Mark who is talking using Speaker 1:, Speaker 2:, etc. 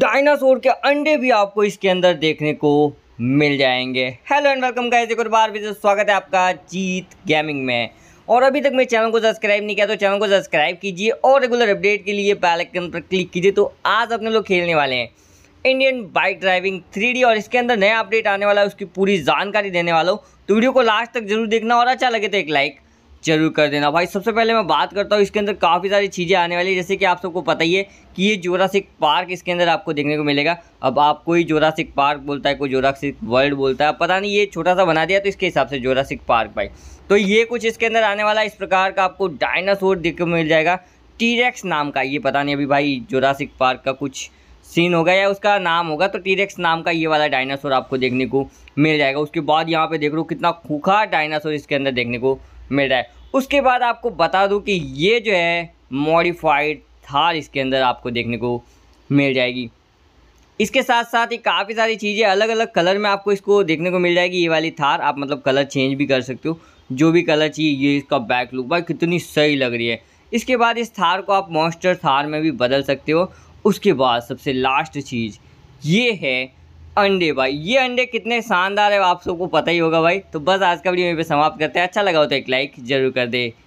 Speaker 1: dinosaur के अंडे भी आपको इसके अंदर देखने को मिल जाएंगे हेलो एंड वेलकम गाइस एक और बार फिर स्वागत है आपका जीत गेमिंग में और अभी तक मेरे चैनल को सब्सक्राइब नहीं किया तो चैनल को सब्सक्राइब कीजिए और रेगुलर अपडेट के लिए बेल आइकन पर क्लिक कीजिए तो आज अपने लोग खेलने वाले हैं इंडियन बाइक ड्राइविंग थ्री और इसके अंदर नया अपडेट आने वाला है उसकी पूरी जानकारी देने वाला हूँ तो वीडियो को लास्ट तक जरूर देखना और अच्छा लगे तो एक लाइक जरूर कर देना भाई सबसे पहले मैं बात करता हूँ इसके अंदर काफ़ी सारी चीज़ें आने वाली है जैसे कि आप सबको पता ही है कि ये जोरासिक पार्क इसके अंदर आपको देखने को मिलेगा अब आप कोई जोरासिक पार्क बोलता है कोई जोरासिक वर्ल्ड बोलता है पता नहीं ये छोटा सा बना दिया तो इसके हिसाब से जोरासिक पार्क भाई तो ये कुछ इसके अंदर आने वाला इस प्रकार का आपको डायनासोर देखने को मिल जाएगा टीरेक्स नाम का ये पता नहीं अभी भाई जोरासिक पार्क का कुछ सीन होगा या उसका नाम होगा तो टीरेक्स नाम का ये वाला डायनासोर आपको देखने को मिल जाएगा उसके बाद यहाँ पे देख लो कितना खूखा डायनासोर इसके अंदर देखने को मिल रहा है उसके बाद आपको बता दूँ कि ये जो है मॉडिफाइड थार इसके अंदर आपको देखने को मिल जाएगी इसके साथ साथ ही काफ़ी सारी चीज़ें अलग अलग कलर में आपको इसको देखने को मिल जाएगी ये वाली थार आप मतलब कलर चेंज भी कर सकते हो जो भी कलर चाहिए ये इसका बैक लुक भाई कितनी सही लग रही है इसके बाद इस थार को आप मॉन्स्टर थार में भी बदल सकते हो उसके बाद सबसे लास्ट चीज़ ये है अंडे भाई ये अंडे कितने शानदार है आप सबको पता ही होगा भाई तो बस आज का वीडियो यहीं पे समाप्त करते हैं अच्छा लगा हो तो एक लाइक ज़रूर कर दे